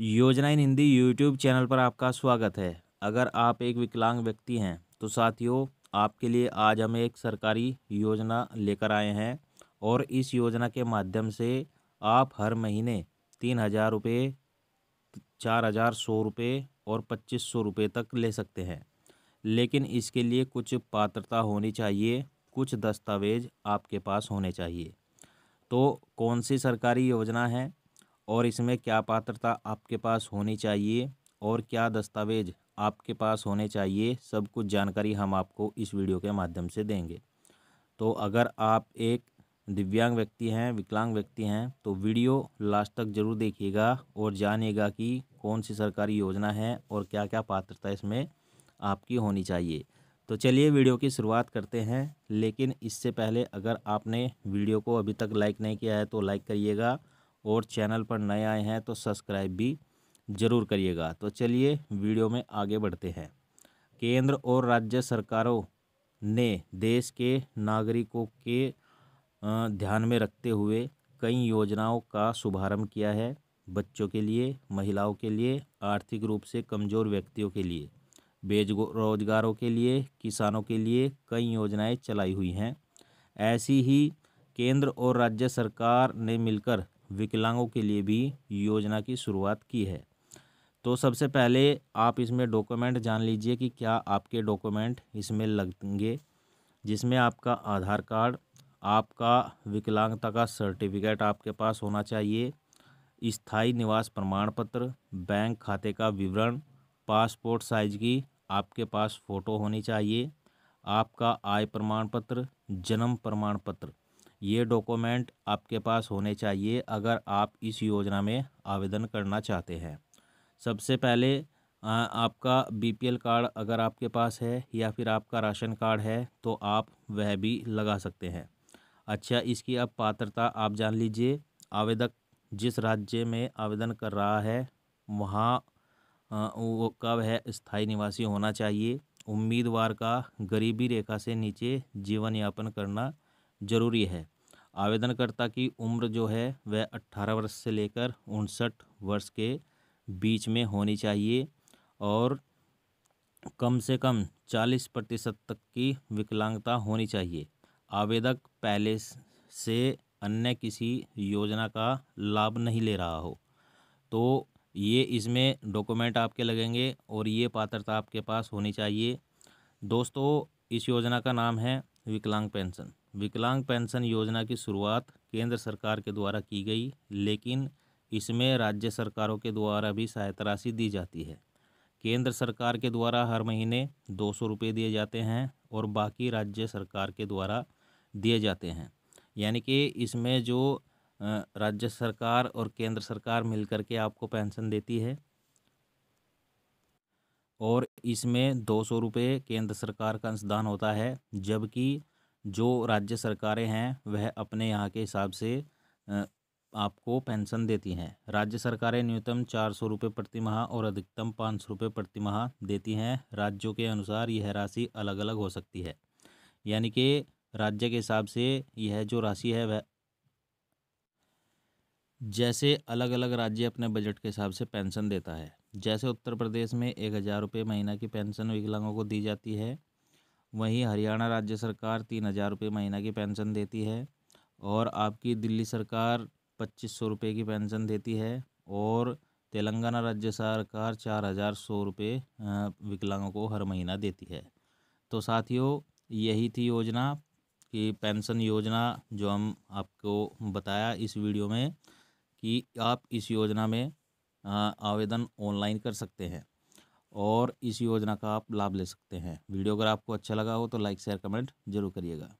योजना इन Hindi YouTube channel पर आपका स्वागत है अगर आप एक विकलांग व्यक्ति हैं तो साथियों आपके लिए आज हम एक सरकारी योजना लेकर आए हैं और इस योजना के माध्यम से आप हर महीने तीन हज़ार रुपये चार हज़ार सौ रुपये और पच्चीस सौ रुपये तक ले सकते हैं लेकिन इसके लिए कुछ पात्रता होनी चाहिए कुछ दस्तावेज आपके पास होने चाहिए तो कौन सी सरकारी योजना है और इसमें क्या पात्रता आपके पास होनी चाहिए और क्या दस्तावेज आपके पास होने चाहिए सब कुछ जानकारी हम आपको इस वीडियो के माध्यम से देंगे तो अगर आप एक दिव्यांग व्यक्ति हैं विकलांग व्यक्ति हैं तो वीडियो लास्ट तक जरूर देखिएगा और जानिएगा कि कौन सी सरकारी योजना है और क्या क्या पात्रता इसमें आपकी होनी चाहिए तो चलिए वीडियो की शुरुआत करते हैं लेकिन इससे पहले अगर आपने वीडियो को अभी तक लाइक नहीं किया है तो लाइक करिएगा और चैनल पर नए आए हैं तो सब्सक्राइब भी ज़रूर करिएगा तो चलिए वीडियो में आगे बढ़ते हैं केंद्र और राज्य सरकारों ने देश के नागरिकों के ध्यान में रखते हुए कई योजनाओं का शुभारंभ किया है बच्चों के लिए महिलाओं के लिए आर्थिक रूप से कमज़ोर व्यक्तियों के लिए बेरोजगारों के लिए किसानों के लिए कई योजनाएं चलाई हुई हैं ऐसी ही केंद्र और राज्य सरकार ने मिलकर विकलांगों के लिए भी योजना की शुरुआत की है तो सबसे पहले आप इसमें डॉक्यूमेंट जान लीजिए कि क्या आपके डॉक्यूमेंट इसमें लगेंगे जिसमें आपका आधार कार्ड आपका विकलांगता का सर्टिफिकेट आपके पास होना चाहिए स्थाई निवास प्रमाण पत्र बैंक खाते का विवरण पासपोर्ट साइज की आपके पास फ़ोटो होनी चाहिए आपका आय प्रमाण पत्र जन्म प्रमाण पत्र ये डॉक्यूमेंट आपके पास होने चाहिए अगर आप इस योजना में आवेदन करना चाहते हैं सबसे पहले आपका बीपीएल कार्ड अगर आपके पास है या फिर आपका राशन कार्ड है तो आप वह भी लगा सकते हैं अच्छा इसकी अब पात्रता आप जान लीजिए आवेदक जिस राज्य में आवेदन कर रहा है वहाँ वो कब है स्थायी निवासी होना चाहिए उम्मीदवार का गरीबी रेखा से नीचे जीवन यापन करना जरूरी है आवेदनकर्ता की उम्र जो है वह 18 वर्ष से लेकर उनसठ वर्ष के बीच में होनी चाहिए और कम से कम 40 प्रतिशत तक की विकलांगता होनी चाहिए आवेदक पहले से अन्य किसी योजना का लाभ नहीं ले रहा हो तो ये इसमें डॉक्यूमेंट आपके लगेंगे और ये पात्रता आपके पास होनी चाहिए दोस्तों इस योजना का नाम है विकलांग पेंशन विकलांग पेंशन योजना की शुरुआत केंद्र सरकार के द्वारा की गई लेकिन इसमें राज्य सरकारों के द्वारा भी सहायता राशि दी जाती है केंद्र सरकार के द्वारा हर महीने दो सौ रुपये दिए जाते हैं और बाकी राज्य सरकार के द्वारा दिए जाते हैं यानी कि इसमें जो राज्य सरकार और केंद्र सरकार मिलकर के आपको पेंशन देती है और इसमें दो सौ रुपये केंद्र सरकार का अंशदान होता है जबकि जो राज्य सरकारें हैं वह अपने यहाँ के हिसाब से आपको पेंशन देती हैं राज्य सरकारें न्यूनतम चार सौ रुपये प्रतिमाह और अधिकतम पाँच सौ रुपये प्रतिमाह देती हैं राज्यों के अनुसार यह राशि अलग अलग हो सकती है यानी कि राज्य के हिसाब से यह जो राशि है वह जैसे अलग अलग राज्य अपने बजट के हिसाब से पेंशन देता है जैसे उत्तर प्रदेश में एक हज़ार रुपये महीना की पेंशन विकलांगों को दी जाती है वहीं हरियाणा राज्य सरकार तीन हज़ार रुपये महीना की पेंशन देती है और आपकी दिल्ली सरकार पच्चीस सौ रुपये की पेंशन देती है और तेलंगाना राज्य सरकार चार हज़ार सौ रुपये विकलांगों को हर महीना देती है तो साथियों यही थी योजना कि पेंशन योजना जो हम आपको बताया इस वीडियो में कि आप इस योजना में आवेदन ऑनलाइन कर सकते हैं और इस योजना का आप लाभ ले सकते हैं वीडियो अगर आपको अच्छा लगा हो तो लाइक शेयर कमेंट जरूर करिएगा